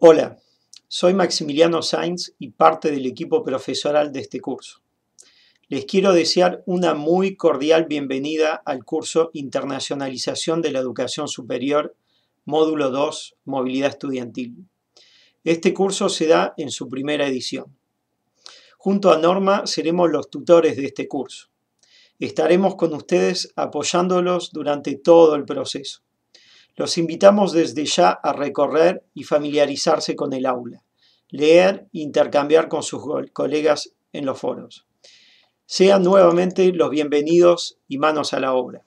Hola, soy Maximiliano Sainz y parte del equipo profesoral de este curso. Les quiero desear una muy cordial bienvenida al curso Internacionalización de la Educación Superior, módulo 2, Movilidad Estudiantil. Este curso se da en su primera edición. Junto a Norma seremos los tutores de este curso. Estaremos con ustedes apoyándolos durante todo el proceso. Los invitamos desde ya a recorrer y familiarizarse con el aula, leer e intercambiar con sus colegas en los foros. Sean nuevamente los bienvenidos y manos a la obra.